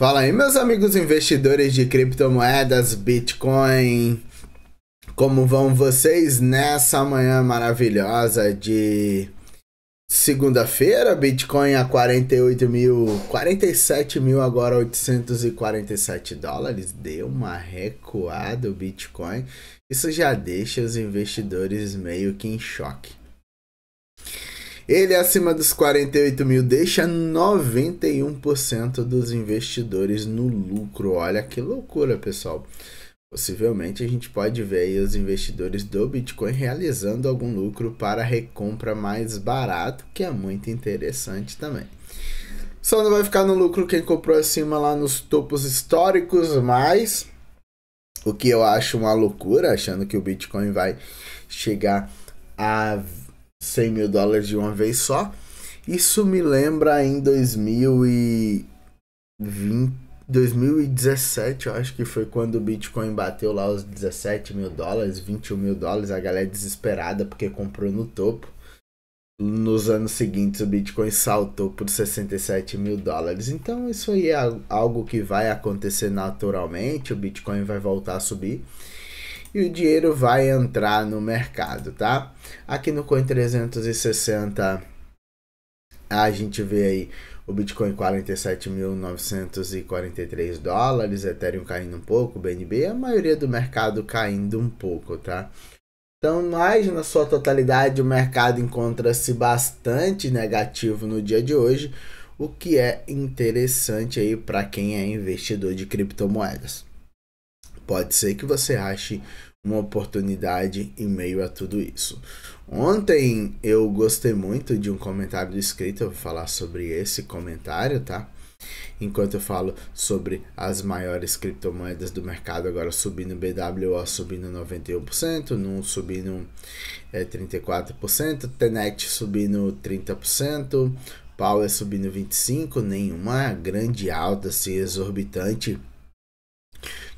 Fala aí, meus amigos investidores de criptomoedas, Bitcoin. Como vão vocês nessa manhã maravilhosa de segunda-feira? Bitcoin a 48 mil, 47 mil, agora 847 dólares. Deu uma recuada o Bitcoin. Isso já deixa os investidores meio que em choque. Ele acima dos 48 mil deixa 91% dos investidores no lucro. Olha que loucura, pessoal. Possivelmente a gente pode ver os investidores do Bitcoin realizando algum lucro para recompra mais barato, que é muito interessante também. Só não vai ficar no lucro quem comprou acima lá nos topos históricos, mas o que eu acho uma loucura, achando que o Bitcoin vai chegar a 100 mil dólares de uma vez só. Isso me lembra em 2020, 2017, eu acho que foi quando o Bitcoin bateu lá os 17 mil dólares, 21 mil dólares. A galera é desesperada porque comprou no topo. Nos anos seguintes, o Bitcoin saltou por 67 mil dólares. Então, isso aí é algo que vai acontecer naturalmente. O Bitcoin vai voltar a subir e o dinheiro vai entrar no mercado, tá? Aqui no Coin 360 a gente vê aí o Bitcoin 47.943 dólares, Ethereum caindo um pouco, BNB, a maioria do mercado caindo um pouco, tá? Então, mais na sua totalidade o mercado encontra-se bastante negativo no dia de hoje, o que é interessante aí para quem é investidor de criptomoedas. Pode ser que você ache uma oportunidade em meio a tudo isso. Ontem eu gostei muito de um comentário do escrito, eu vou falar sobre esse comentário, tá? Enquanto eu falo sobre as maiores criptomoedas do mercado agora subindo BWO subindo 91%, NUM subindo é, 34%, Tenet subindo 30%, Power subindo 25%, nenhuma grande alta assim exorbitante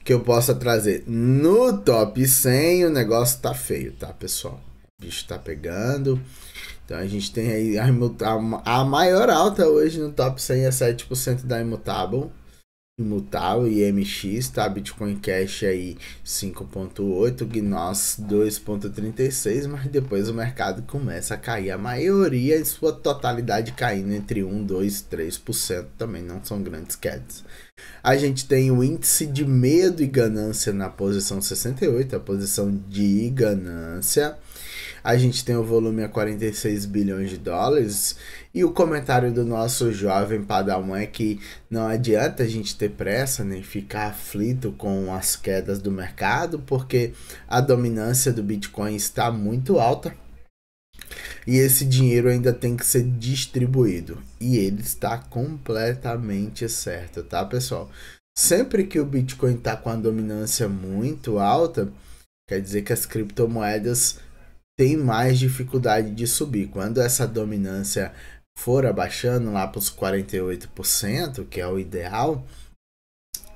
que eu possa trazer no top 100, o negócio tá feio, tá, pessoal? O bicho tá pegando. Então a gente tem aí a, a maior alta hoje no top 100 é 7% da Immutable. Imutável, IMX, tá? Bitcoin Cash aí 5.8, Gnos 2.36, mas depois o mercado começa a cair, a maioria em sua totalidade caindo entre 1, 2, 3%, também não são grandes quedas. A gente tem o índice de medo e ganância na posição 68, a posição de ganância, a gente tem o volume a 46 bilhões de dólares. E o comentário do nosso jovem padawan é que não adianta a gente ter pressa nem ficar aflito com as quedas do mercado, porque a dominância do Bitcoin está muito alta e esse dinheiro ainda tem que ser distribuído. E ele está completamente certo, tá, pessoal? Sempre que o Bitcoin está com a dominância muito alta, quer dizer que as criptomoedas tem mais dificuldade de subir. Quando essa dominância for abaixando lá para os 48%, que é o ideal,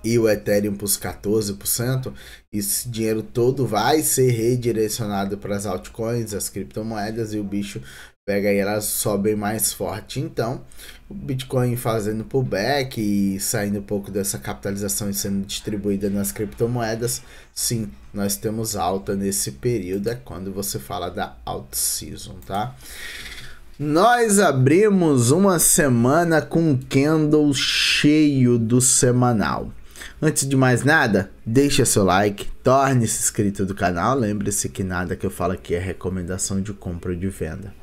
e o Ethereum para os 14%, esse dinheiro todo vai ser redirecionado para as altcoins, as criptomoedas e o bicho pega e elas sobem mais forte. Então, o Bitcoin fazendo pullback e saindo um pouco dessa capitalização e sendo distribuída nas criptomoedas, sim, nós temos alta nesse período, é quando você fala da alt season, tá? Nós abrimos uma semana com candle cheio do semanal. Antes de mais nada, deixe seu like, torne-se inscrito do canal. Lembre-se que nada que eu falo aqui é recomendação de compra ou de venda.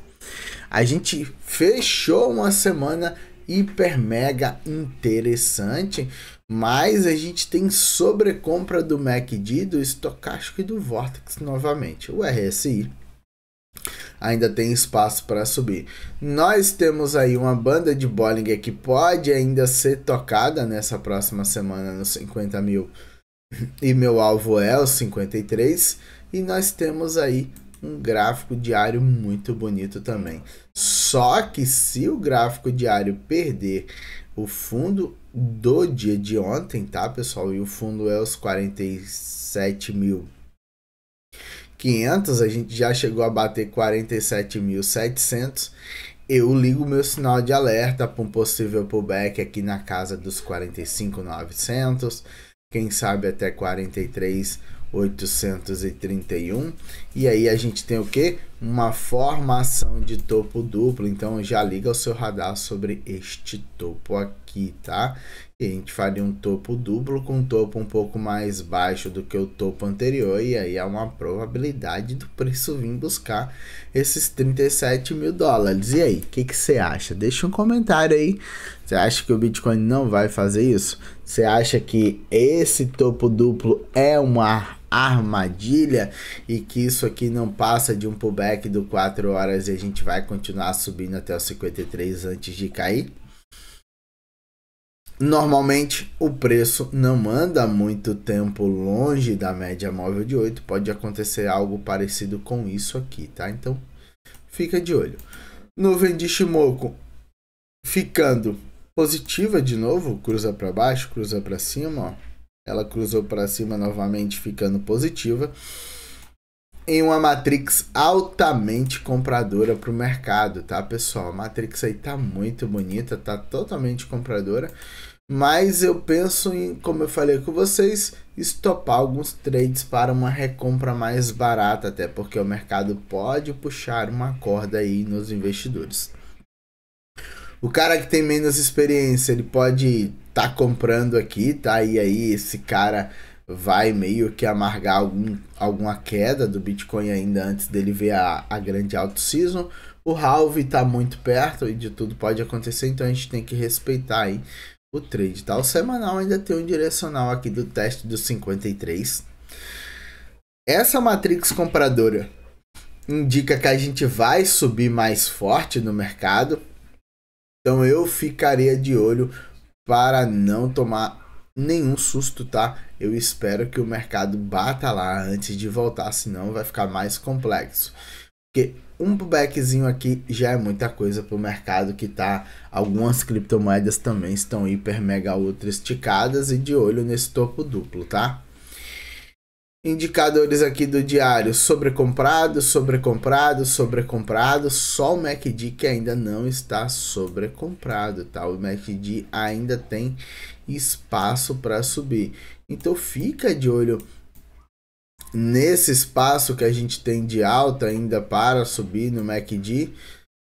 A gente fechou uma semana hiper mega interessante, mas a gente tem sobrecompra do MACD, do estocástico e do Vortex novamente. O RSI ainda tem espaço para subir. Nós temos aí uma banda de Bollinger que pode ainda ser tocada nessa próxima semana nos 50 mil. E meu alvo é os 53. E nós temos aí um gráfico diário muito bonito também. Só que se o gráfico diário perder o fundo do dia de ontem, tá, pessoal? E o fundo é os 47 mil 500, a gente já chegou a bater 47.700. Eu ligo meu sinal de alerta para um possível pullback aqui na casa dos 45.900, quem sabe até 43.831. E aí a gente tem o que? uma formação de topo duplo, então já liga o seu radar sobre este topo aqui, tá? E a gente faria um topo duplo com um topo um pouco mais baixo do que o topo anterior, e aí há uma probabilidade do preço vir buscar esses 37 mil dólares. E aí, o que, que você acha? Deixa um comentário aí. Você acha que o Bitcoin não vai fazer isso? Você acha que esse topo duplo é uma armadilha e que isso aqui não passa de um pullback do 4 horas e a gente vai continuar subindo até os 53 antes de cair. Normalmente o preço não anda muito tempo longe da média móvel de 8, pode acontecer algo parecido com isso aqui, tá? Então fica de olho. Nuvem de Shimoku ficando positiva de novo, cruza para baixo, cruza para cima, ó ela cruzou para cima novamente, ficando positiva. Em uma Matrix altamente compradora para o mercado, tá, pessoal? A Matrix aí tá muito bonita, tá totalmente compradora. Mas eu penso em, como eu falei com vocês, estopar alguns trades para uma recompra mais barata, até porque o mercado pode puxar uma corda aí nos investidores. O cara que tem menos experiência, ele pode tá comprando aqui, tá? E aí esse cara vai meio que amargar algum, alguma queda do Bitcoin ainda antes dele ver a, a grande alto season. O halve está muito perto e de tudo pode acontecer, então a gente tem que respeitar aí o trade. Tá? O semanal ainda tem um direcional aqui do teste dos 53. Essa matrix compradora indica que a gente vai subir mais forte no mercado. Então eu ficaria de olho para não tomar nenhum susto, tá? Eu espero que o mercado bata lá antes de voltar, senão vai ficar mais complexo. Porque um pullbackzinho aqui já é muita coisa para o mercado que tá. Algumas criptomoedas também estão hiper, mega, ultra esticadas e de olho nesse topo duplo, tá? Indicadores aqui do diário, sobrecomprado, sobrecomprado, sobrecomprado, só o MACD que ainda não está sobrecomprado, tá? O MACD ainda tem espaço para subir. Então fica de olho nesse espaço que a gente tem de alta ainda para subir no MACD,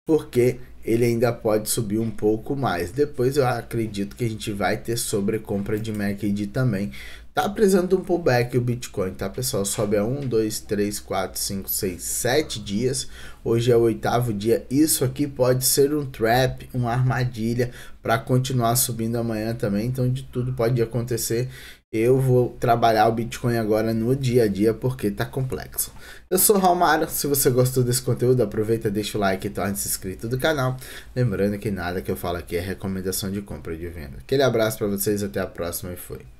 porque ele ainda pode subir um pouco mais. Depois eu acredito que a gente vai ter sobrecompra de MACD também. Tá apresentando um pullback o Bitcoin, tá pessoal? Sobe a 1, 2, 3, 4, 5, 6, 7 dias. Hoje é o oitavo dia. Isso aqui pode ser um trap, uma armadilha para continuar subindo amanhã também. Então de tudo pode acontecer. Eu vou trabalhar o Bitcoin agora no dia a dia porque tá complexo. Eu sou Romário, se você gostou desse conteúdo, aproveita, deixa o like e torne-se inscrito do canal. Lembrando que nada que eu falo aqui é recomendação de compra e de venda. Aquele abraço para vocês, até a próxima e fui.